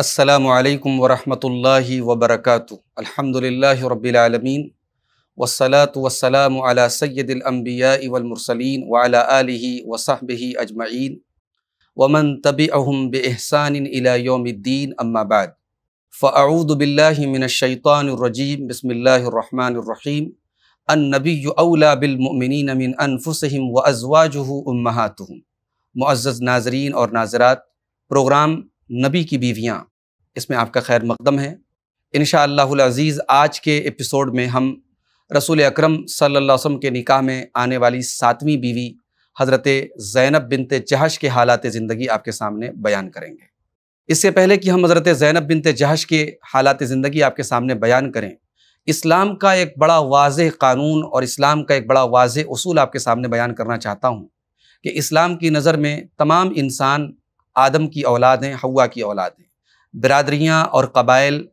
असलकम वरहमल वबरक अल्हम्दुलिल्लाहि वसलात वसलाम अला सय्यदिल अम्बिया वल मुरसलीन व वमन तबिअहुम अहम एहसान इला यौमिद्दीन अम्मा बाद फ़अऊदु बिल्लाहि मिनश शैतानिर रजीम व अजवाजुहु उम्महातुहुम मुअज़्ज़ज़ नाज़रीन और नाज़रात प्रोग्राम नबी की बीवियाँ इसमें आपका खैर मकदम है इन शज़ीज़ आज के एपिसोड में हम रसूल अकरम सल्लल्लाहु अलैहि वसल्लम के निकाह में आने वाली सातवीं बीवी हज़रत ज़ैनब बिनते जहश के हालात ज़िंदगी आपके सामने बयान करेंगे इससे पहले कि हम हज़रत ज़ैनब बिनते जहश के हालात ज़िंदगी आपके सामने बयान करें इस्लाम का एक बड़ा वाज कानून और इस्लाम का एक बड़ा वाज असूल आपके सामने बयान करना चाहता हूँ कि इस्लाम की नज़र में तमाम इंसान आदम की औलाद हैं हवा की औलाद हैं बरदरियाँ और कबाइल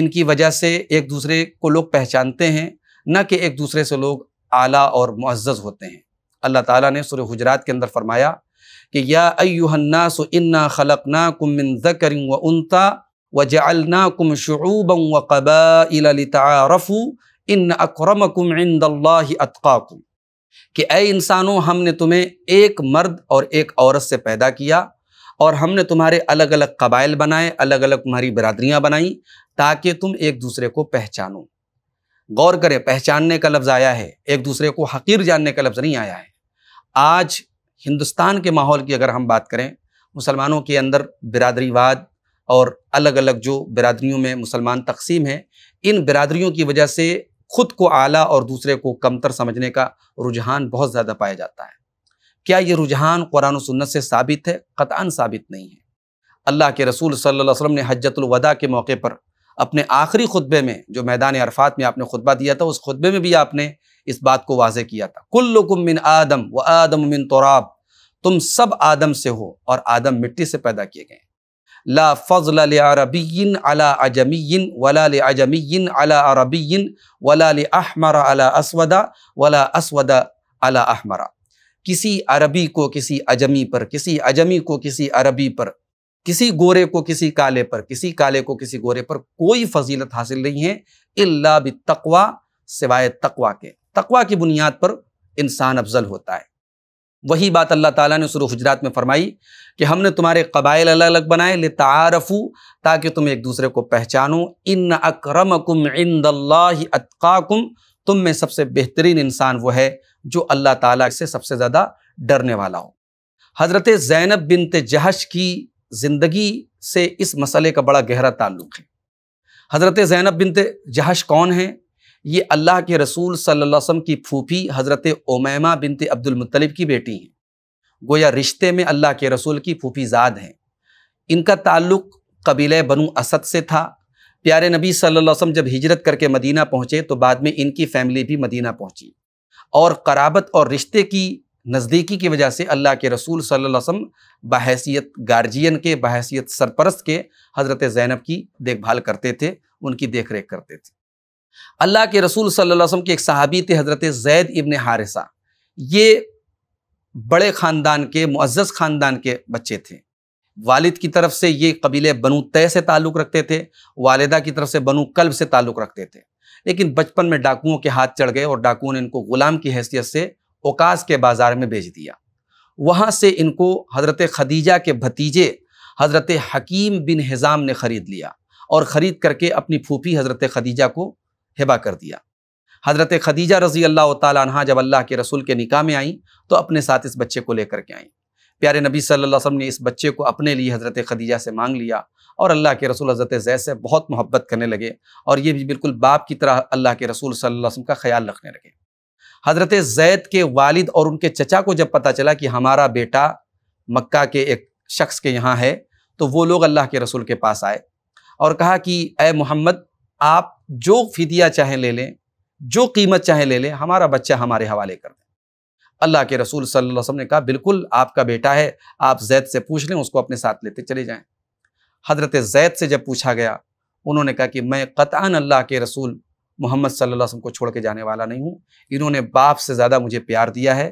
इनकी वजह से एक दूसरे को लोग पहचानते हैं न कि एक दूसरे से लोग आला और मुआज़ होते हैं अल्लाह ताला ने सुर हजरात के अंदर फरमाया कि या अयुहन्ना इन्ना खलकना कुमिन ज़कर व उनता व जलना कुम शूबा व कबारफ़ू इन अक्रम कुम अतकाकुम कि ए इंसानों हमने तुम्हें एक मर्द और एक औरत से पैदा किया और हमने तुम्हारे अलग अलग कबाइल बनाए अलग अलग तुम्हारी बरदरियाँ बनाई ताकि तुम एक दूसरे को पहचानो गौर करें पहचानने का लफ्ज़ आया है एक दूसरे को हकीर जानने का लफ्ज़ नहीं आया है आज हिंदुस्तान के माहौल की अगर हम बात करें मुसलमानों के अंदर बिरादरीवाद और अलग अलग जो बिरादरियों में मुसलमान तकसीम है इन बिरादरियों की वजह से खुद को आला और दूसरे को कमतर समझने का रुझान बहुत ज़्यादा पाया जाता है क्या ये रुझान कुरान सुन्नत से साबित है कतान साबित नहीं है अल्लाह के रसूल सल्लल्लाहु अलैहि वसल्लम ने हजतुलवदा के मौके पर अपने आखिरी खुतबे में जो मैदान अरफात में आपने खुतबा दिया था उस खुतबे में भी आपने इस बात को वाज किया था कुल्लुकुम मिन आदम व आदम मिन तोराब तुम सब आदम से हो और आदम मिट्टी से पैदा किए गए ला फजल अरबीन अला अजमीन वला अजमीन अला अरबीन वला अहमरा अला असवदा वला असवदा अला अहमरा किसी अरबी को किसी अजमी पर किसी अजमी को किसी अरबी पर किसी गोरे को किसी काले पर किसी काले को किसी गोरे पर कोई फजीलत हासिल नहीं है इल्ला तकवा सिवाय तकवा के तकवा की बुनियाद पर इंसान अफजल होता है वही बात अल्लाह ताला ने शुरू हजरात में फरमाई कि हमने तुम्हारे कबाइल अलग अलग बनाए ले तारफ़ू ताकि तुम एक दूसरे को पहचानो इन अक्रमकुम इंदल्लाहि अतकाकुम तुम में सबसे बेहतरीन इंसान वो है जो अल्लाह ताला से सबसे ज़्यादा डरने वाला हो हज़रत ज़ैनब बिन तहश की ज़िंदगी से इस मसले का बड़ा गहरा ताल्लुक़ है हज़रत ज़ैनब बिन तहश कौन है ये अल्लाह के रसूल सल्लल्लाहु अलैहि वसल्लम की फूफी हज़रत ओमैमा बिनत अब्दुलमतलब की बेटी हैं गोया रिश्ते में अल्लाह के रसूल की फूफी ज़ाद हैं इनका ताल्लुक़ कबीले बनु असद से था प्यारे नबी सल्लल्लाहु अलैहि वसल्लम जब हिजरत करके मदीना पहुँचे तो बाद में इनकी फ़ैमिली भी मदीना पहुँची और कराबत और रिश्ते की नज़दीकी की वजह से अल्लाह के रसूल सल्लल्लाहु अलैहि वसल्लम बहसीत गार्जियन के बहसीत सरपरस्त के हज़रत ज़ैनब की देखभाल करते थे उनकी देख रेख करते थे अल्लाह के रसूल सल्लल्लाहु अलैहि वसल्लम के एक सहाबी थे हज़रत जैद इबन हारिसा ये बड़े ख़ानदान के मुआज़ ख़ानदान के बच्चे थे वालिद की तरफ से ये कबीले बनु तय से ताल्लुक़ रखते थे वालदा की तरफ से बनु कल्ब से ताल्लुक़ रखते थे लेकिन बचपन में डाकुओं के हाथ चढ़ गए और डाकुओं ने इनको गुलाम की हैसियत से ओकास के बाज़ार में बेच दिया वहाँ से इनको हज़रत खदीजा के भतीजे हज़रत हकीम बिन हिज़ाम ने ख़रीद लिया और ख़रीद करके अपनी फूफी हज़रत खदीजा को हिबा कर दिया हज़रत खदीजा रज़ी अल्लाह तह जब अल्लाह के रसूल के निकाह में आई तो अपने साथ इस बच्चे को लेकर के आई प्यारे नबी सल्लल्लाहु अलैहि वसल्लम ने इस बच्चे को अपने लिए हज़रत खदीजा से मांग लिया और अल्लाह के रसूल हज़रत जैद से बहुत मोहब्बत करने लगे और ये भी बिल्कुल बाप की तरह अल्लाह के रसूल सल्लल्लाहु अलैहि वसल्लम का ख्याल रखने लगे हज़रत जैद के वालिद और उनके चचा को जब पता चला कि हमारा बेटा मक्का के एक शख्स के यहाँ है तो वो लोग अल्लाह के रसूल के पास आए और कहा कि अय मोहम्मद आप जो फितिया चाहें ले लें जो कीमत चाहें ले लें हमारा बच्चा हमारे हवाले कर अल्लाह के रसूल सल्लल्लाहु अलैहि वसल्लम ने कहा बिल्कुल आपका बेटा है आप जैद से पूछ लें उसको अपने साथ लेते चले जाएं हज़रत जैद से जब पूछा गया उन्होंने कहा कि मैं कतान अल्लाह के रसूल मोहम्मद सल्लल्लाहु अलैहि वसल्लम को छोड़ के जाने वाला नहीं हूँ इन्होंने बाप से ज़्यादा मुझे प्यार दिया है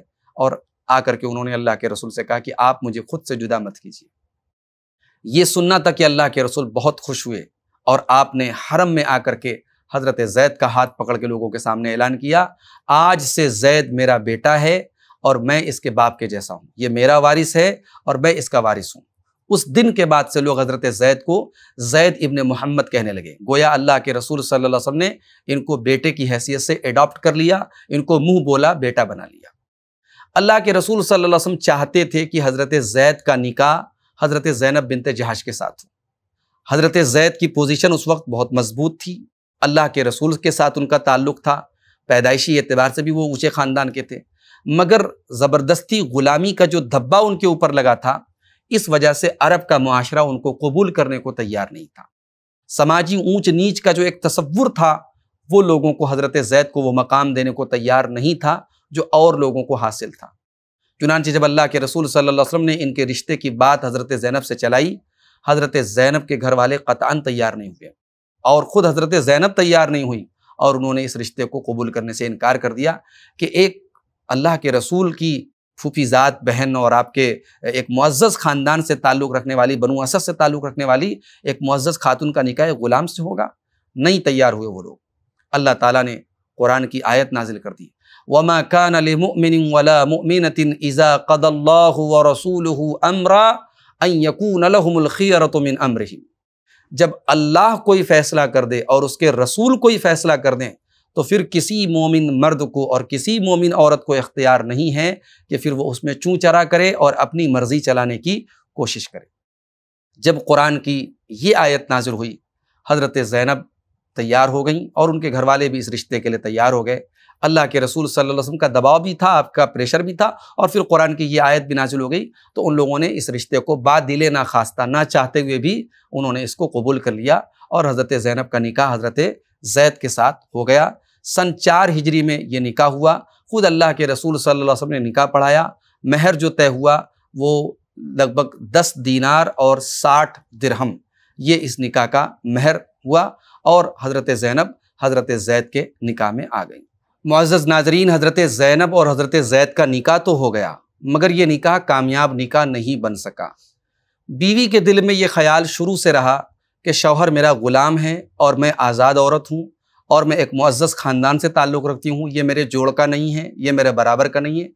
और आकर के उन्होंने अल्लाह के रसूल से कहा कि आप मुझे खुद से जुदा मत कीजिए ये सुनना था कि अल्लाह के रसूल बहुत खुश हुए और आपने हरम में आकर के हज़रत जैद का हाथ पकड़ के लोगों के सामने ऐलान किया आज से जैद मेरा बेटा है और मैं इसके बाप के जैसा हूँ ये मेरा वारिस है और मैं इसका वारिस हूँ उस दिन के बाद से लोग हज़रत जैद को जैद इब्न मोहम्मद कहने लगे गोया अल्लाह के रसूल सल्लल्लाहु अलैहि वसल्लम ने इनको बेटे की हैसियत से एडॉप्ट कर लिया इनको मुंह बोला बेटा बना लिया अल्लाह के रसूल सल्लल्लाहु अलैहि वसल्लम चाहते थे कि हज़रत जैद का निकाह हज़रत जैनब बिन जहाज के साथ हो हज़रत जैद की पोजीशन उस वक्त बहुत मजबूत थी अल्लाह के रसूल के साथ उनका ताल्लुक़ था पैदाइशी एतबार से भी वो ऊँचे ख़ानदान के थे मगर ज़बरदस्ती ग़ुलामी का जो धब्बा उनके ऊपर लगा था इस वजह से अरब का माशरा उनको कबूल करने को तैयार नहीं था समाजी ऊंच नीच का जो एक तस्वुर था वो लोगों को हज़रत जैद को वो मकाम देने को तैयार नहीं था जो और लोगों को हासिल था चुनानचे जब अल्लाह के रसूल सल्लल्लाहु अलैहि वसल्लम ने इनके रिश्ते की बात हज़रत ज़ैनब से चलाई हज़रत ज़ैनब के घर वाले कतान तैयार नहीं हुए और ख़ुद हज़रत ज़ैनब तैयार नहीं हुई और उन्होंने इस रिश्ते को कबूल करने से इनकार कर दिया कि एक अल्लाह के रसूल की फूफी ज़ात बहन और आपके एक मुआज़ ख़ानदान से ताल्लुक़ रखने वाली बनू असद से ताल्लुक़ रखने वाली एक मुआज़ खातून का निकाह ग़ुलाम से होगा नहीं तैयार हुए वो लोग अल्लाह ताला ने कुरान की आयत नाजिल कर दी वमा कान लमिन रसूल अमरा यकूनखीरतमिन अमरही जब अल्लाह कोई फ़ैसला कर दे और उसके रसूल कोई फ़ैसला कर दें तो फिर किसी मोमिन मर्द को और किसी मोमिन औरत को इख्तियार नहीं है कि फिर वो उसमें चूँ चरा करे और अपनी मर्ज़ी चलाने की कोशिश करे जब कुरान की ये आयत नाजिल हुई हज़रत ज़ैनब तैयार हो गई और उनके घर वाले भी इस रिश्ते के लिए तैयार हो गए अल्लाह के रसूल सल्लल्लाहु अलैहि वसल्लम का दबाव भी था आपका प्रेशर भी था और फिर कुरान की ये आयत भी नाजिल हो गई तो उन लोगों ने इस रिश्ते को बा दिले ना खास्ता ना चाहते हुए भी उन्होंने इसको कबूल कर लिया और हज़रत ज़ैनब का निकाह हज़रत जैद के साथ हो गया सन चार हिजरी में ये निका हुआ खुद अल्लाह के रसूल सल्लल्लाहु अलैहि वसल्लम ने निका पढ़ाया महर जो तय हुआ वो लगभग दस दीनार और साठ दिरहम ये इस निका का महर हुआ और हज़रत ज़ैनब हज़रत जैद के निका में आ गई मुआज़ नाजरीन हज़रत ज़ैनब और हज़रत जैद का निका तो हो गया मगर ये निका कामयाब निका नहीं बन सका बीवी के दिल में ये ख्याल शुरू से रहा कि शौहर मेरा ग़ुलाम है और मैं आज़ाद औरत हूँ और मैं एक मुआज़ ख़ानदान से ताल्लुक़ रखती हूँ ये मेरे जोड़ का नहीं है ये मेरे बराबर का नहीं है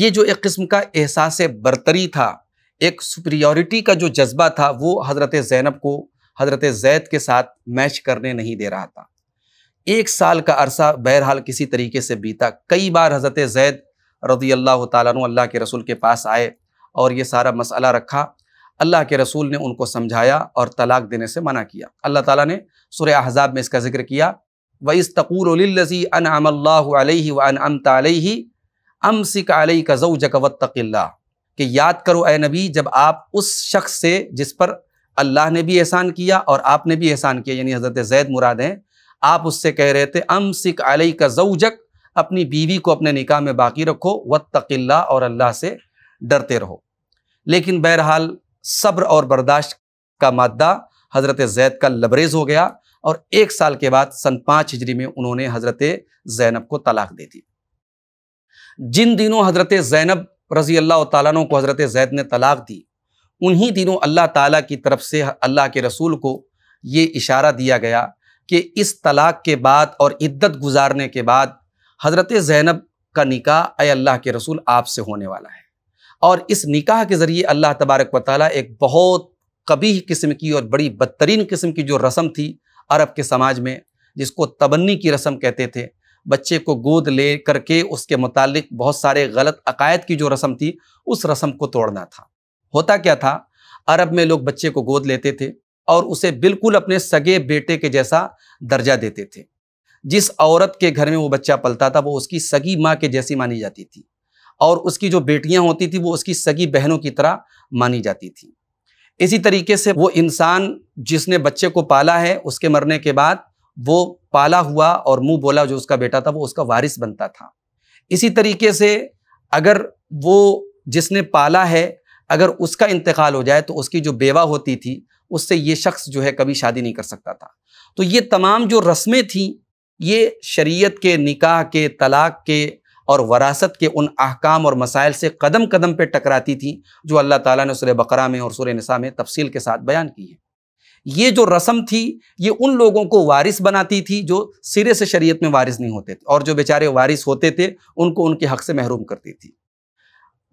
ये जो एक किस्म का एहसास बरतरी था एक सुप्रियोरिटी का जो जज्बा था वो हज़रत ज़ैनब को हज़रत जैद के साथ मैच करने नहीं दे रहा था एक साल का अरसा बहरहाल किसी तरीके से बीता कई बार हज़रत जैद रदी अल्लाह तला अल्लाह के रसूल के पास आए और ये सारा मसला रखा अल्लाह के रसूल ने उनको समझाया और तलाक देने से मना किया अल्लाह ताला ने सुर अहजाब में इसका जिक्र किया व इस तकूलजी अनअमल्लाही वन अमतलही अम सिक अलई कज़ऊ कि याद करो ए नबी जब आप उस शख्स से जिस पर अल्लाह ने भी एहसान किया और आपने भी एहसान किया यानी हज़रत जैद मुराद हैं आप उससे कह रहे थे अम सिक अलई कज़ऊ जक अपनी बीवी को अपने निकाह में बाकी रखो वत तकिल्ला और अल्लाह से डरते रहो लेकिन बहरहाल सब्र और बर्दाश्त का मादा हज़रत जैद का लबरेज हो गया और एक साल के बाद सन पाँच हिजरी में उन्होंने हज़रत जैनब को तलाक दे दी जिन दिनों हज़रत जैनब रज़ी अल्लाह तु को हज़रत जैद ने तलाक दी उन्हीं दिनों अल्लाह ताला की तरफ से अल्लाह के रसूल को ये इशारा दिया गया कि इस तलाक के बाद और इद्दत गुजारने के बाद हज़रत जैनब का निकाह अल्लाह के रसूल आपसे होने वाला है और इस निकाह के ज़रिए अल्लाह तबारक व ताली एक बहुत कभी किस्म की और बड़ी बदतरीन किस्म की जो रस्म थी अरब के समाज में जिसको तबन्नी की रस्म कहते थे बच्चे को गोद ले करके उसके मुतालिक बहुत सारे गलत अकायद की जो रस्म थी उस रस्म को तोड़ना था होता क्या था अरब में लोग बच्चे को गोद लेते थे और उसे बिल्कुल अपने सगे बेटे के जैसा दर्जा देते थे जिस औरत के घर में वो बच्चा पलता था वो उसकी सगी माँ के जैसी मानी जाती थी और उसकी जो बेटियां होती थी वो उसकी सगी बहनों की तरह मानी जाती थी इसी तरीके से वो इंसान जिसने बच्चे को पाला है उसके मरने के बाद वो पाला हुआ और मुंह बोला जो उसका बेटा था वो उसका वारिस बनता था इसी तरीके से अगर वो जिसने पाला है अगर उसका इंतकाल हो जाए तो उसकी जो बेवा होती थी उससे ये शख्स जो है कभी शादी नहीं कर सकता था तो ये तमाम जो रस्में थी ये शरीयत के निकाह के तलाक के और वरासत के उन अहकाम और मसाइल से कदम कदम पर टकराती थी जो अल्लाह ताला ने सुर बकरा में और सुर नसा में तफसील के साथ बयान की है ये जो रस्म थी ये उन लोगों को वारिस बनाती थी जो सिरे से शरीयत में वारिस नहीं होते थे और जो बेचारे वारिस होते थे उनको उनके हक से महरूम करती थी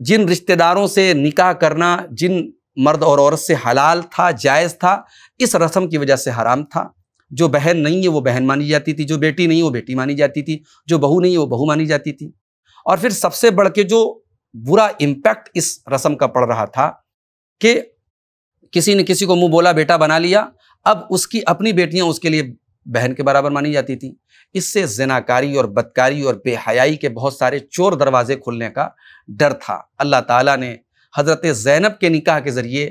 जिन रिश्तेदारों से निकाह करना जिन मर्द और औरत से हलाल था जायज़ था इस रस्म की वजह से हराम था जो बहन नहीं है वो बहन मानी जाती थी जो बेटी नहीं वो बेटी मानी जाती थी जो बहू नहीं है वो बहू मानी जाती थी और फिर सबसे बढ़ के जो बुरा इम्पैक्ट इस रस्म का पड़ रहा था कि किसी ने किसी को मुंह बोला बेटा बना लिया अब उसकी अपनी बेटियां उसके लिए बहन के बराबर मानी जाती थी इससे जिनाकारी और बदकारी और बेहयाई के बहुत सारे चोर दरवाजे खुलने का डर था अल्लाह ताला ने हज़रत ज़ैनब के निकाह के ज़रिए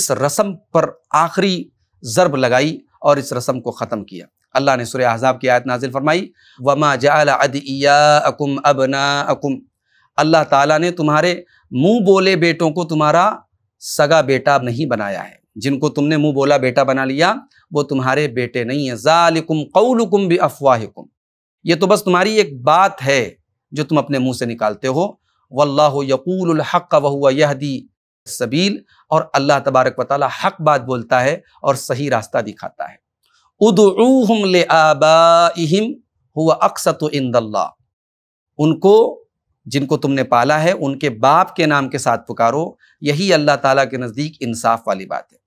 इस रस्म पर आखिरी ज़रब लगाई और इस रस्म को ख़त्म किया अल्लाह ने सुर आज़ाब की आयत नाजिल फरमाई वमा जदिया अकुम अबना अकुम अल्लाह ताला ने तुम्हारे मुंह बोले बेटों को तुम्हारा सगा बेटा नहीं बनाया है जिनको तुमने मुंह बोला बेटा बना लिया वो तुम्हारे बेटे नहीं है ज़ालिकुम कौलकुम भी अफवाहिकुम ये तो बस तुम्हारी एक बात है जो तुम अपने मुंह से निकालते हो वल्लाह यकूल हक़ वहुआ यहदी सबील और अल्लाह तबारक वाली हक बात बोलता है और सही रास्ता दिखाता है उदूहम ले हुआ अक्सत इंदल्ला उनको जिनको तुमने पाला है उनके बाप के नाम के साथ पुकारो यही अल्लाह ताला के नज़दीक इंसाफ वाली बात है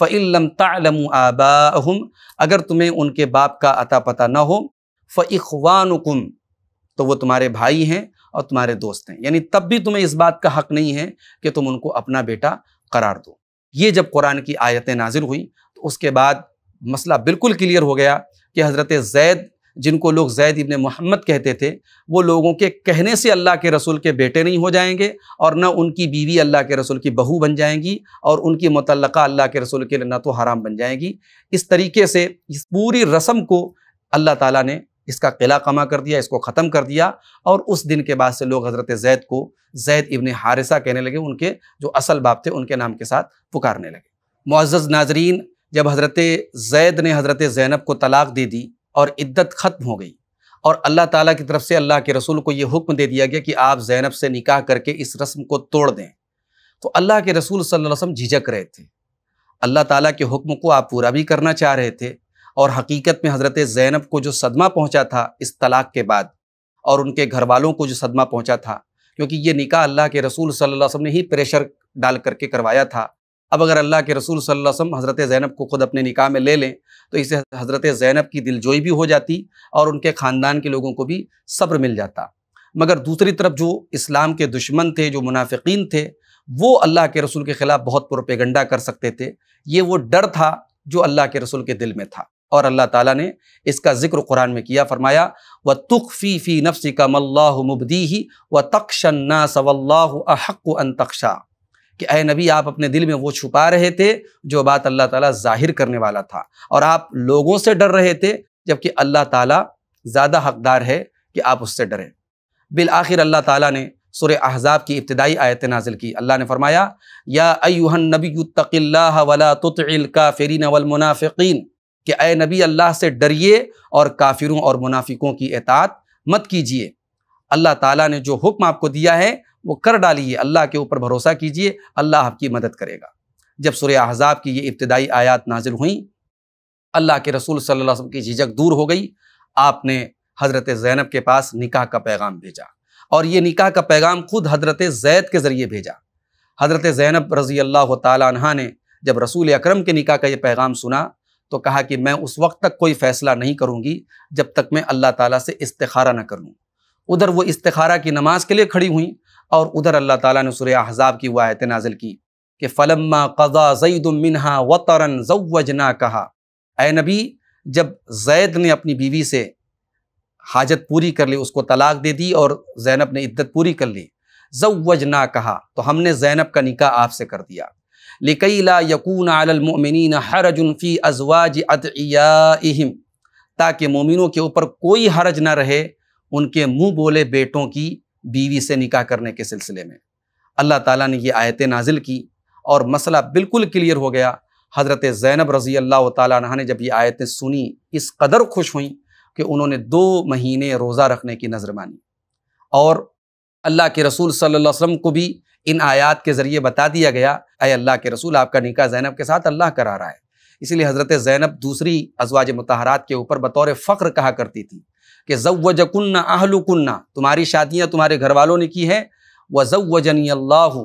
फ़िल्म तलम आबाहम अगर तुम्हें उनके बाप का अता पता ना हो फ़वानुकुम तो वो तुम्हारे भाई हैं और तुम्हारे दोस्त हैं यानी तब भी तुम्हें इस बात का हक नहीं है कि तुम उनको अपना बेटा करार दो ये जब कुरान की आयतें नाजिल हुई तो उसके बाद मसला बिल्कुल क्लियर हो गया कि हज़रत जैद जिनको लोग जैद इबन मोहम्मद कहते थे वो लोगों के कहने से अल्लाह के रसूल के बेटे नहीं हो जाएंगे और न उनकी बीवी अल्लाह के रसूल की बहू बन जाएंगी और उनकी मुतल अल्लाह के रसूल के लिए ना तो हराम बन जाएंगी इस तरीके से इस पूरी रस्म को अल्लाह ताला ने इसका किला कमा कर दिया इसको ख़त्म कर दिया और उस दिन के बाद से लोग हज़रत जैद को जैद इबन हारिसा कहने लगे उनके जो असल बाप थे उनके नाम के साथ पुकारने लगे मुआज़ नाजरीन जब हज़रत जैद ने हज़रत ज़ैनब को तलाक़ दे दी और इद्दत ख़त्म हो गई और अल्लाह ताला की तरफ से अल्लाह के रसूल को ये हुक्म दे दिया गया कि आप ज़ैनब से निकाह करके इस रस्म को तोड़ दें तो अल्लाह के रसूल सल्लल्लाहु अलैहि वसल्लम झिझक रहे थे अल्लाह ताला के हुक्म को आप पूरा भी करना चाह रहे थे और हकीकत में हज़रत ज़ैनब को जो सदमा पहुँचा था इस तलाक़ के बाद और उनके घर वालों को जो सदमा पहुँचा था क्योंकि ये निकाह अल्लाह के रसूल सल्लल्लाहु अलैहि वसल्लम ने ही प्रेशर डाल करके करवाया था अब अगर अल्लाह के रसूल सल्लल्लाहु अलैहि वसल्लम हज़रत ज़ैनब को ख़ुद अपने निकाह में ले लें तो इसे हज़रत ज़ैनब की दिलजोई भी हो जाती और उनके ख़ानदान के लोगों को भी सब्र मिल जाता मगर दूसरी तरफ जो इस्लाम के दुश्मन थे जो मुनाफिकीन थे वो अल्लाह के रसूल के ख़िलाफ़ बहुत प्रोपेगंडा कर सकते थे ये वो डर था जो अल्लाह के रसूल के दिल में था और अल्लाह ताला ने इसका जिक्र कुरान में किया फरमाया व तुखफ़ी फ़ी नफ़सी का मल्ला मुबदी ही व तख्शन्ना सवल्लाहक अन तक्षा कि अय नबी आप अपने दिल में वो छुपा रहे थे जो बात अल्लाह ताला जाहिर करने वाला था और आप लोगों से डर रहे थे जबकि अल्लाह ताला ज़्यादा हकदार है कि आप उससे डरें बिल आखिर अल्लाह ताला ने सुर अहजाब की इब्तदाई आयत नाजिल की अल्लाह ने फरमाया या अयुहन नबी वला तुतल काफिरिन वलमुनाफ़िन कि अय नबी अल्लाह से डरिए और काफिरों और मुनाफिकों की एतात मत कीजिए अल्लाह ताला ने जो हुक्म आपको दिया है वो कर डालिए अल्लाह के ऊपर भरोसा कीजिए अल्लाह आपकी मदद करेगा जब सुर अहजाब की ये इब्तदाई आयात नाजिल हुई अल्लाह के रसूल सल्लल्लाहु अलैहि वसल्लम की झिझक दूर हो गई आपने हज़रत ज़ैनब के पास निकाह का पैगाम भेजा और ये निकाह का पैगाम खुद हज़रत जैद के ज़रिए भेजा हज़रत ज़ैनब रज़ी अल्लाह तह ने जब रसूल अक्रम के निकाह का ये पैगाम सुना तो कहा कि मैं उस वक्त तक कोई फ़ैसला नहीं करूँगी जब तक मैं अल्लाह ताला से इस्तारा न कर लूँ उधर वो इस्तारा की नमाज़ के लिए खड़ी हुई और उधर अल्लाह ताला ने सुर अहजाब की वायत नाजिल की कि फ़लम्मा कज़ा जईद मिनहा वतरन जवजना कहा ए नबी जब जैद ने अपनी बीवी से हाजत पूरी कर ली उसको तलाक दे दी और जैनब ने इद्दत पूरी कर ली जवजना कहा तो हमने जैनब का निका आपसे कर दिया लिकईला यकून आलमिन हरजुनफ़ी अजवाज अतियाम ताकि मोमिनों के ऊपर कोई हरज ना रहे उनके मुँह बोले बेटों की बीवी से निकाह करने के सिलसिले में अल्लाह ताला ने ये आयतें नाजिल की और मसला बिल्कुल क्लियर हो गया हज़रत ज़ैनब रज़ी अल्लाह तह ने जब ये आयतें सुनी इस कदर खुश हुई कि उन्होंने दो महीने रोज़ा रखने की नज़र मानी और अल्लाह के रसूल सल्लल्लाहु अलैहि वसल्लम को भी इन आयात के ज़रिए बता दिया गया अय अल्लाह के रसूल आपका निका जैनब के साथ अल्लाह करा रहा है इसीलिए हज़रत ज़ैनब दूसरी अजवाज मतहरात के ऊपर बतौर फ़ख्र कहा करती थी कि आहल आहलुकुन्ना तुम्हारी शादियाँ तुम्हारे घर वालों ने की हैं व जवजनी अल्लाह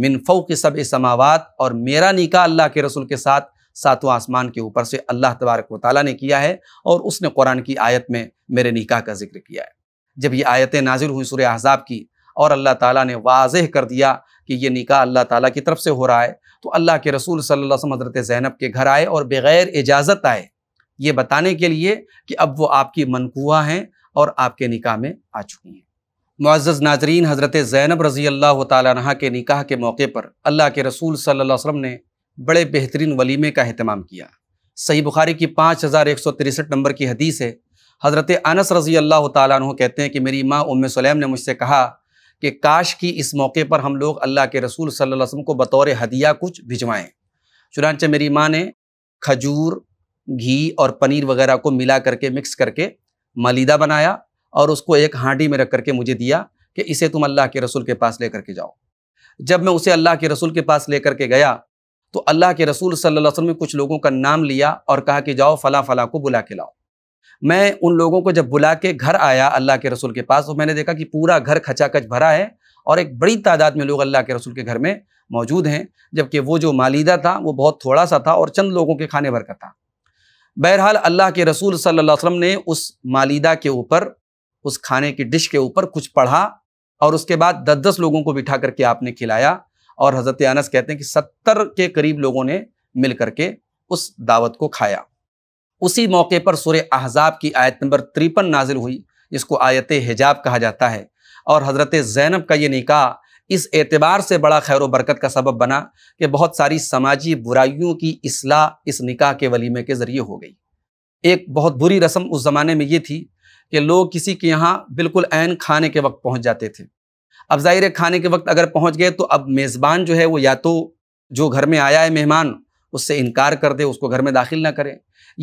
मिन के सब समावत और मेरा निका अल्लाह के रसूल के साथ सातवां आसमान के ऊपर से अल्लाह तबारक वाली ने किया है और उसने कुरान की आयत में मेरे निकाह का जिक्र किया है जब ये आयतें नाजिल हुई सुर अहजाब की और अल्लाह ताला ने वाजह कर दिया कि ये निकाह अल्लाह ताला की तरफ से हो रहा है तो अल्लाह के रसूल सल्लल्लाहु अलैहि वसल्लम हज़रत ज़ैनब के घर आए और बग़ैर इजाज़त आए ये बताने के लिए कि अब वो आपकी मनकुआ हैं और आपके निकाह में आ चुकी हैं मुआज़ नाजरीन हज़रत ज़ैनब रज़ी अल्लाह तह के निकाह के मौके पर अल्लाह के रसूल सल्ला वसम ने बड़े बेहतरीन वलीमे का अहतमाम किया सही बुखारी की पाँच हज़ार एक सौ तिरसठ नंबर की हदीस है हज़रत अनस रज़ी अल्लाह तु कहते हैं कि मेरी माँ उम सलेम ने मुझसे कहा कि काश की इस मौके पर हम लोग अल्लाह के रसूल सल्लल्लाहु अलैहि वसल्लम को बतौर हदिया कुछ भिजवाएं चुनानचे मेरी माँ ने खजूर घी और पनीर वगैरह को मिला करके मिक्स करके मलिदा बनाया और उसको एक हांडी में रख करके मुझे दिया कि इसे तुम अल्लाह के रसूल के पास लेकर के जाओ जब मैं उसे अल्लाह के रसूल के पास लेकर के गया तो अल्लाह के रसूल सल्लल्लाहु अलैहि वसल्लम ने कुछ लोगों का नाम लिया और कहा कि जाओ फला फला को बुला के लाओ मैं उन लोगों को जब बुला के घर आया अल्लाह के रसूल के पास तो मैंने देखा कि पूरा घर खचाखच भरा है और एक बड़ी तादाद में लोग अल्लाह के रसूल के घर में मौजूद हैं जबकि वो जो मालिदा था वो बहुत थोड़ा सा था और चंद लोगों के खाने भर का था बहरहाल अल्लाह के रसूल सल्लल्लाहु अलैहि वसल्लम ने उस मालिदा के ऊपर उस खाने की डिश के ऊपर कुछ पढ़ा और उसके बाद दस दस लोगों को बिठा करके आपने खिलाया और हज़रत अनस कहते हैं कि सत्तर के करीब लोगों ने मिल करके उस दावत को खाया उसी मौके पर सुर अहजाब की आयत नंबर तिरपन नाजिल हुई जिसको आयत हिजाब कहा जाता है और हज़रत ज़ैनब का ये निकाह इस एतबार से बड़ा खैर बरकत का सबब बना कि बहुत सारी समाजी बुराइयों की असलाह इस निकाह के वलीमे के ज़रिए हो गई एक बहुत बुरी रस्म उस ज़माने में ये थी कि लोग किसी के यहाँ बिल्कुल ऐन खाने के वक्त पहुँच जाते थे अब ज़ाहिर खाने के वक्त अगर पहुँच गए तो अब मेज़बान जो है वो या तो जो घर में आया है मेहमान उससे इनकार कर दे उसको घर में दाखिल ना करें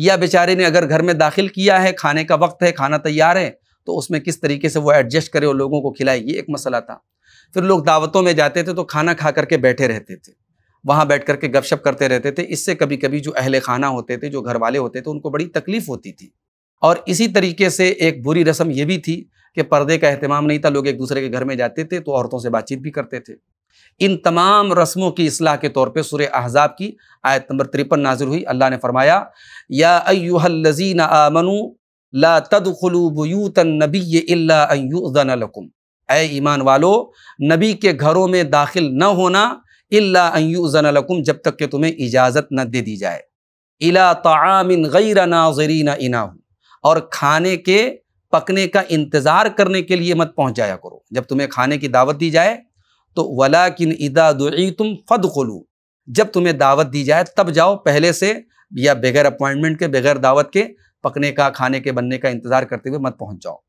या बेचारे ने अगर घर में दाखिल किया है खाने का वक्त है खाना तैयार है तो उसमें किस तरीके से वो एडजस्ट करे और लोगों को खिलाए ये एक मसला था फिर लोग दावतों में जाते थे तो खाना खा करके बैठे रहते थे वहाँ बैठ करके गपशप करते रहते थे इससे कभी कभी जो अहले खाना होते थे जो घर वाले होते थे उनको बड़ी तकलीफ़ होती थी और इसी तरीके से एक बुरी रस्म ये भी थी कि पर्दे का अहतमाम नहीं था लोग एक दूसरे के घर में जाते थे तो औरतों से बातचीत भी करते थे इन तमाम रस्मों की असलाह के तौर पर सुर अहजाब की आयत नंबर तिरपन नाजिर हुई अल्लाह ने फरमाया या अयुहलजीन आमनु ला तदखलूबयूतन नबी अल्लाकुम ए ईमान वालो नबी के घरों में दाखिल न होना इलाजनकुम जब तक कि तुम्हें इजाज़त न दे दी जाए इला तामिन गैर नाजरीन इना और खाने के पकने का इंतज़ार करने के लिए मत पहुँच जाया करो जब तुम्हें खाने की दावत दी जाए तो वला किन इदा दुई तुम फद खलू जब तुम्हें दावत दी जाए तब जाओ पहले से या बगैर अपॉइंटमेंट के बगैर दावत के पकने का खाने के बनने का इंतज़ार करते हुए मत पहुँच जाओ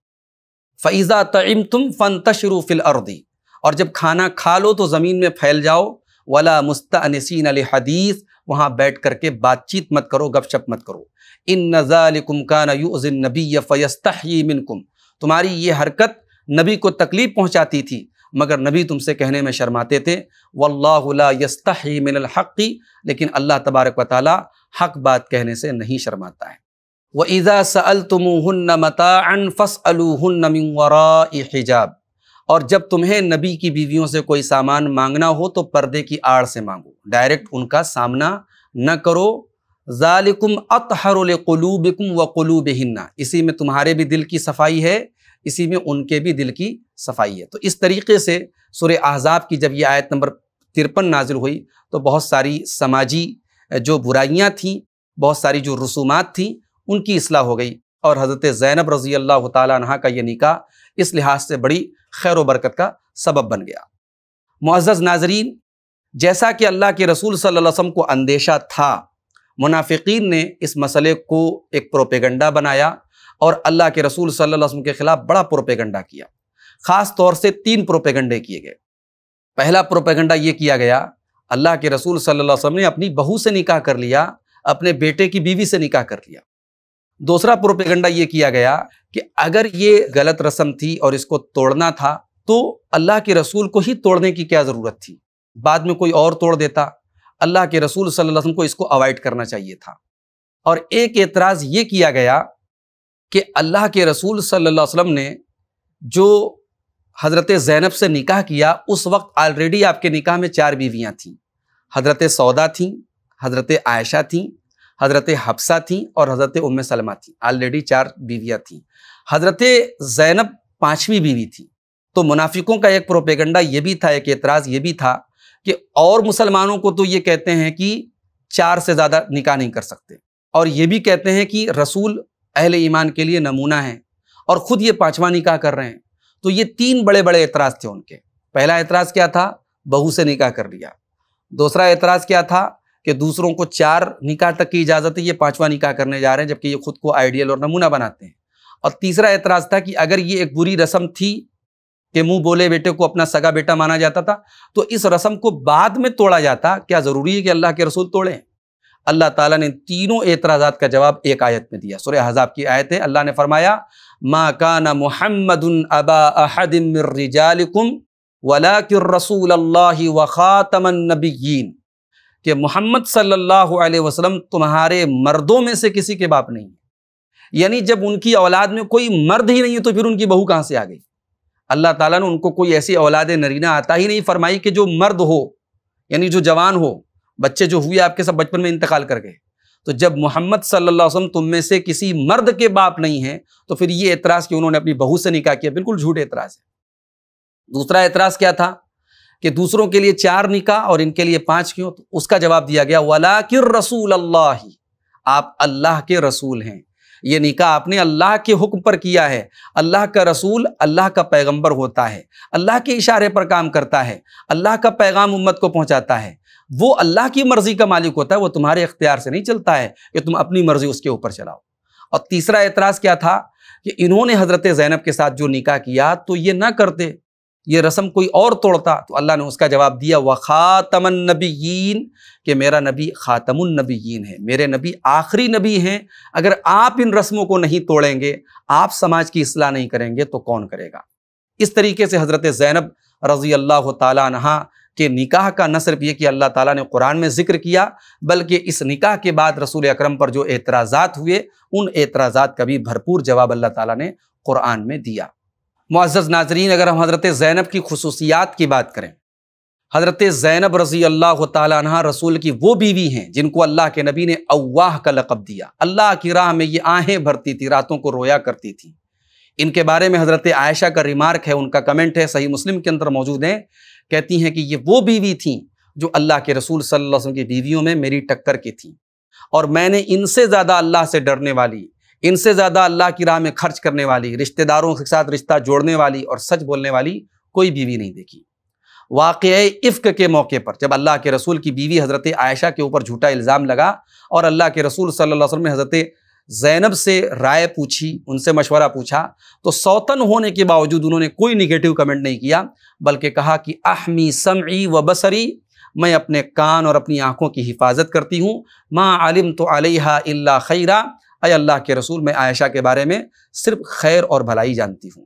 फ़ैज़ा तम तुम फ़न तशरूफ़िल अर्दी और जब खाना खा लो तो ज़मीन में फैल जाओ वला मुस्तानसिन अल हदीस वहाँ बैठ करके बातचीत मत करो गपशप मत करो इन नज़ालकुम का युज़िन नबी फ़यस्तमिनकुम तुम्हारी ये हरकत नबी को तकलीफ़ पहुँचाती थी मगर नबी तुमसे कहने में शर्माते थे वल्लास्तमिनल हक़ी लेकिन अल्लाह तबारक व हक बात कहने से नहीं शर्माता है व इज़ा सल तुमहन्न मतान फ़स अलूहन्नमरा हिजाब और जब तुम्हें नबी की बीवियों से कोई सामान मांगना हो तो पर्दे की आड़ से मांगो डायरेक्ट उनका सामना न करो ज़ालिकुम अतहरकुलूबिकुम व कलूब हिन्ना इसी में तुम्हारे भी दिल की सफाई है इसी में उनके भी दिल की सफाई है तो इस तरीके से सुर अहजाब की जब ये आयत नंबर तिरपन नाजिल हुई तो बहुत सारी समाजी जो बुराइयाँ थीं बहुत सारी जो रसूमात थीं उनकी असलाह हो गई और हज़रत ज़ैनब रज़ी अल्लाह तह का यह निका इस लिहाज से बड़ी खैर बरकत का सबब बन गया मुआज़ नाजरीन जैसा कि अल्लाह के रसूल सल्लल्लाहु अलैहि वसल्लम को अंदेशा था मुनाफिकीन ने इस मसले को एक प्रोपेगंडा बनाया और अल्लाह के रसूल सल्लल्लाहु अलैहि वसल्लम के ख़िलाफ़ बड़ा प्रोपेगंडा किया ख़ास तौर से तीन प्रोपेगंडे किए गए पहला प्रोपेगंडा ये किया गया अल्लाह के रसूल सल्लल्लाहु अलैहि वसल्लम ने अपनी बहू से निकाह कर लिया अपने बेटे की बीवी से निकाह कर लिया दूसरा प्रोपेगंडा ये किया गया कि अगर ये गलत रस्म थी और इसको तोड़ना था तो अल्लाह के रसूल को ही तोड़ने की क्या ज़रूरत थी बाद में कोई और तोड़ देता अल्लाह के रसूल सल्लल्लाहु अलैहि वसल्लम को इसको अवॉइड करना चाहिए था और एक एतराज़ ये किया गया कि अल्लाह के रसूल सल्लल्लाहु अलैहि वसल्लम ने जो हज़रत ज़ैनब से निकाह किया उस वक्त ऑलरेडी आपके निकाह में चार बीवियाँ थीं हज़रत सौदा थीं हज़रत आयशा थीं हज़रत हफ्सा थी और हज़रत उम सलमा थी ऑलरेडी चार बीवियाँ थीं हज़रत जैनब पाँचवीं बीवी थी तो मुनाफिकों का एक प्रोपेगंडा ये भी था एक एतराज़ ये भी था कि और मुसलमानों को तो ये कहते हैं कि चार से ज़्यादा निकाह नहीं कर सकते और ये भी कहते हैं कि रसूल अहल ईमान के लिए नमूना है और ख़ुद ये पाँचवा निकाह कर रहे हैं तो ये तीन बड़े बड़े एतराज़ थे उनके पहला एतराज़ क्या था बहू से निकाह कर लिया दूसरा एतराज़ क्या था कि दूसरों को चार निकाह तक की इजाज़त है ये पांचवा निकाह करने जा रहे हैं जबकि ये खुद को आइडियल और नमूना बनाते हैं और तीसरा एतराज़ था कि अगर ये एक बुरी रस्म थी कि मुंह बोले बेटे को अपना सगा बेटा माना जाता था तो इस रस्म को बाद में तोड़ा जाता क्या ज़रूरी है कि अल्लाह के रसूल तोड़े अल्लाह ताला ने तीनों एतराज़ा का जवाब एक आयत में दिया सुरह हज़ाब की आयत है अल्लाह ने फरमाया मा काना मोहम्मद अबा अहदिन वला कि रसूल अल्लाह खातमन नबीन कि मोहम्मद सल्लल्लाहु अलैहि वसल्लम तुम्हारे मर्दों में से किसी के बाप नहीं है यानी जब उनकी औलाद में कोई मर्द ही नहीं है तो फिर उनकी बहू कहाँ से आ गई अल्लाह ताला ने उनको कोई ऐसी औलाद नरीना आता ही नहीं फरमाई कि जो मर्द हो यानी जो जवान हो बच्चे जो हुए आपके सब बचपन में इंतकाल कर गए तो जब मोहम्मद सल्लल्लाहु अलैहि वसल्लम तुम में से किसी मर्द के बाप नहीं है तो फिर ये एतराज़ कि उन्होंने अपनी बहू से निकाह किया बिल्कुल झूठ एतराज़ है दूसरा एतराज़ क्या था कि दूसरों के लिए चार निकाह और इनके लिए पांच क्यों तो उसका जवाब दिया गया वाला कि रसूल अल्लाह आप अल्लाह के रसूल हैं ये निका आपने अल्लाह के हुक्म पर किया है अल्लाह का रसूल अल्लाह का पैगंबर होता है अल्लाह के इशारे पर काम करता है अल्लाह का पैगाम उम्मत को पहुंचाता है वो अल्लाह की मर्ज़ी का मालिक होता है वो तुम्हारे इख्तियार से नहीं चलता है कि तुम अपनी मर्ज़ी उसके ऊपर चलाओ और तीसरा एतराज़ क्या था कि इन्होंने हज़रत ज़ैनब के साथ जो निका किया तो ये ना करते ये रस्म कोई और तोड़ता तो अल्लाह ने उसका जवाब दिया व ख़ातमन नबी कि मेरा नबी ख़ातमुन नबी है मेरे नबी आखिरी नबी हैं अगर आप इन रस्मों को नहीं तोड़ेंगे आप समाज की असलाह नहीं करेंगे तो कौन करेगा इस तरीके से हज़रत ज़ैनब रज़ी अल्लाह तहा के निकाह का न सिर्फ ये कि अल्लाह ताला ने कुरान में ज़िक्र किया बल्कि इस निकाह के बाद रसूल अकरम पर जो एतराज़ात हुए उन एतराज़ात का भी भरपूर जवाब अल्लाह ताला ने कुरान में दिया मुआज़ नाजरीन अगर हम हज़रत ज़ैनब की खसूसियात की बात करें हज़रत ज़ैनब रज़ी अल्लाह तह रसूल की वो बीवी हैं जिनको अल्लाह के नबी ने अव्वाह का लक़ब दिया अल्लाह की राह में ये आहें भरती थी रातों को रोया करती थी इनके बारे में हज़रत आयशा का रिमार्क है उनका कमेंट है सही मुस्लिम के अंदर मौजूद हैं कहती हैं कि ये वो बीवी थी जो अल्लाह के रसूल सल्लल्लाहु अलैहि वसल्लम की बीवियों में मेरी टक्कर की थी और मैंने इनसे ज़्यादा अल्लाह से डरने वाली इनसे ज़्यादा अल्लाह की राह में खर्च करने वाली रिश्तेदारों के साथ रिश्ता जोड़ने वाली और सच बोलने वाली कोई बीवी नहीं देखी वाक़ इफ़्क के मौके पर जब अल्लाह के रसूल की बीवी हज़रत आयशा के ऊपर झूठा इल्ज़ाम लगा और अल्लाह के रसूल सल्लल्लाहु अलैहि वसल्लम ने हज़रत जैनब से राय पूछी उनसे मशवरा पूछा तो सौतन होने के बावजूद उन्होंने कोई निगेटिव कमेंट नहीं किया बल्कि कहा कि आहमी समी व बसरी मैं अपने कान और अपनी आँखों की हिफाजत करती हूँ माँ आलिम तो अलहा खैरा अय अल्लाह के रसूल मैं आयशा के बारे में सिर्फ खैर और भलाई जानती हूँ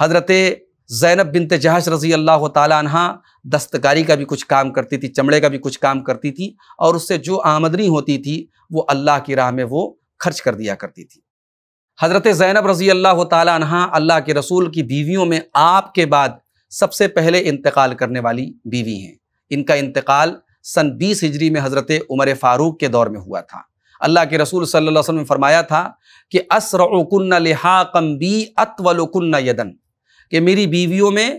हज़रत ज़ैनब बिन जहाश रज़ी अल्लाह तहा दस्तकारी का भी कुछ काम करती थी चमड़े का भी कुछ काम करती थी और उससे जो आमदनी होती थी वो अल्लाह की राह में वो खर्च कर दिया करती थी हज़रत ज़ैनब रज़ी अल्लाह तहा अल्लाह के रसूल की बीवियों में आपके बाद सबसे पहले इंतकाल करने वाली बीवी हैं इनका इंतकाल सन बीस हिजरी में हज़रत उमर फ़ारूक के दौर में हुआ था अल्लाह के रसूल सल्लल्लाहु अलैहि वसल्लम ने फरमाया था कि असरकुन्न लिहाकम बी अतवलकुन्न यदन कि मेरी बीवियों में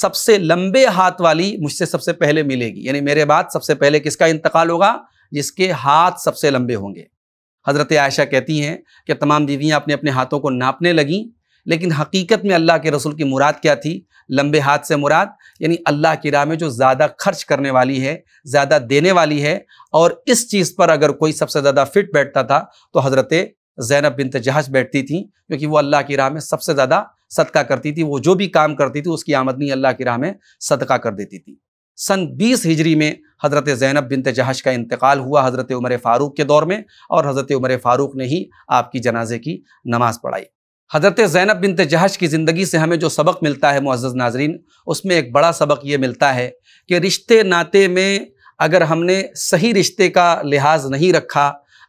सबसे लंबे हाथ वाली मुझसे सबसे पहले मिलेगी यानी मेरे बाद सबसे पहले किसका इंतकाल होगा जिसके हाथ सबसे लंबे होंगे हज़रत आयशा कहती हैं कि तमाम बीवियाँ अपने अपने हाथों को नापने लगीं लेकिन हकीकत में अल्लाह के रसूल की मुराद क्या थी लंबे हाथ से मुराद यानी अल्लाह की राह में जो ज़्यादा खर्च करने वाली है ज़्यादा देने वाली है और इस चीज़ पर अगर कोई सबसे ज़्यादा फिट बैठता था तो हज़रत जैनब बिन तजहज बैठती थी क्योंकि वो अल्लाह की राह में सबसे ज़्यादा सदका करती थी वो जो भी काम करती थी उसकी आमदनी अल्लाह की राह में सदका कर देती थी सन 20 हिजरी में हज़रत ज़ैनब बिन तजहाज का इंतकाल हुआ हज़रत उमर फ़ारूक के दौर में और हज़रत उमर फ़ारूक ने ही आपकी जनाजे की नमाज़ पढ़ाई हज़रत ज़ैनब बिन तजहश की ज़िंदगी से हमें जो सबक मिलता है मुआज़ नाजरीन उसमें एक बड़ा सबक ये मिलता है कि रिश्ते नाते में अगर हमने सही रिश्ते का लिहाज नहीं रखा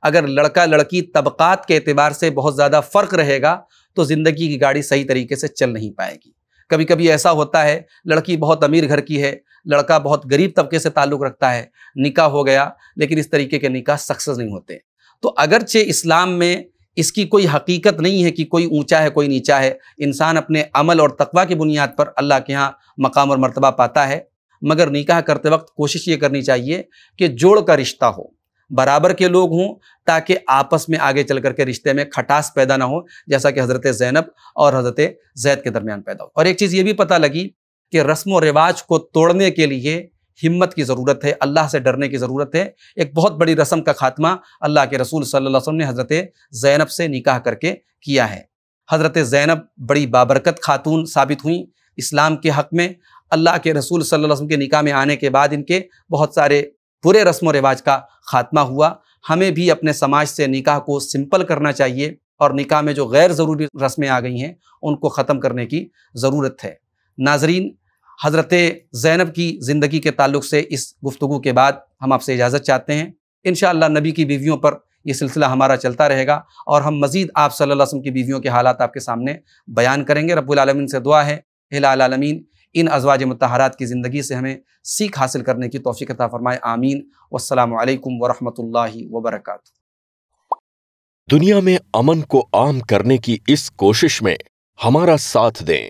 अगर लड़का लड़की तबक़ात के अतबार से बहुत ज़्यादा फ़र्क रहेगा तो ज़िंदगी की गाड़ी सही तरीके से चल नहीं पाएगी कभी कभी ऐसा होता है लड़की बहुत अमीर घर की है लड़का बहुत गरीब तबके से ताल्लुक़ रखता है निकाह हो गया लेकिन इस तरीके के निकाह सक्सेस नहीं होते तो अगरचे इस्लाम में इसकी कोई हकीकत नहीं है कि कोई ऊंचा है कोई नीचा है इंसान अपने अमल और तकवा की बुनियाद पर अल्लाह के यहाँ मकाम और मरतबा पाता है मगर निकाह करते वक्त कोशिश ये करनी चाहिए कि जोड़ का रिश्ता हो बराबर के लोग हों ताकि आपस में आगे चल करके रिश्ते में खटास पैदा ना हो जैसा कि हज़रत ज़ैनब और हज़रत जैद के दरमियान पैदा हो और एक चीज़ ये भी पता लगी कि रस्म व रिवाज को तोड़ने के लिए हिम्मत की ज़रूरत है अल्लाह से डरने की ज़रूरत है एक बहुत बड़ी रस्म का खात्मा अल्लाह के रसूल सल्लल्लाहु अलैहि वसल्लम ने हज़रत ज़ैनब से निकाह करके किया है हज़रत ज़ैनब बड़ी बाबरकत खातून साबित हुई इस्लाम के हक़ में अल्लाह के रसूल सल्लल्लाहु अलैहि वसल्लम के निकाह में आने के बाद इनके बहुत सारे बुरे रस्म व रिवाज का खात्मा हुआ हमें भी अपने समाज से निकाह को सिंपल करना चाहिए और निकाह में जो गैर ज़रूरी रस्में आ गई हैं उनको ख़त्म करने की ज़रूरत है नाजरीन हज़रत ज़ैनब की ज़िंदगी के ताल्लुक से इस गुफ्तु के बाद हम आपसे इजाज़त चाहते हैं इन नबी की बीवियों पर यह सिलसिला हमारा चलता रहेगा और हम मज़ीद आप सल्लल्लाहु अलैहि वसल्लम की बीवियों के हालात आपके सामने बयान करेंगे रब्बुलमीन से दुआ है हिलामीन इन अजवाज मतहरात की ज़िंदगी से हमें सीख हासिल करने की तोफ़ी फ़रमाए आमीन वालकम वरहमल वबरक दुनिया में अमन को आम करने की इस कोशिश में हमारा साथ दें